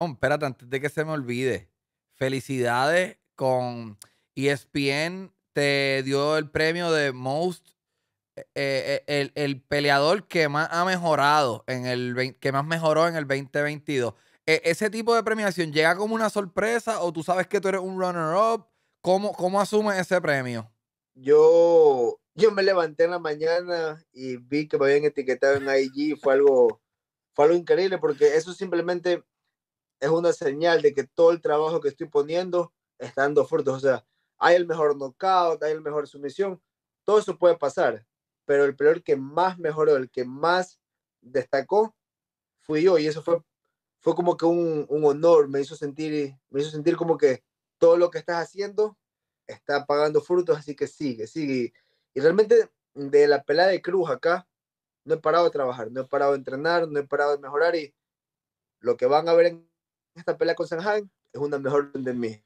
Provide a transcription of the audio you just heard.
Oh, espérate, antes de que se me olvide. Felicidades con ESPN. Te dio el premio de Most. Eh, eh, el, peleador que más ha mejorado en el que más mejoró en el 2022. E, ese tipo de premiación llega como una sorpresa o tú sabes que tú eres un runner-up. ¿Cómo, ¿Cómo asumes ese premio? Yo, yo me levanté en la mañana y vi que me habían etiquetado en IG. Fue algo, fue algo increíble porque eso simplemente es una señal de que todo el trabajo que estoy poniendo está dando frutos. O sea, hay el mejor knockout, hay el mejor sumisión, todo eso puede pasar, pero el peor que más mejoró, el que más destacó, fui yo y eso fue, fue como que un, honor, me hizo, sentir, me hizo sentir como que todo lo que estás haciendo está pagando frutos, así que sigue, sigue. Y, realmente de la pelada de cruz acá, no he parado de trabajar, no he parado de entrenar, no he parado de mejorar y lo que van a ver en esta pelea con Sanhagen es una mejor de mí.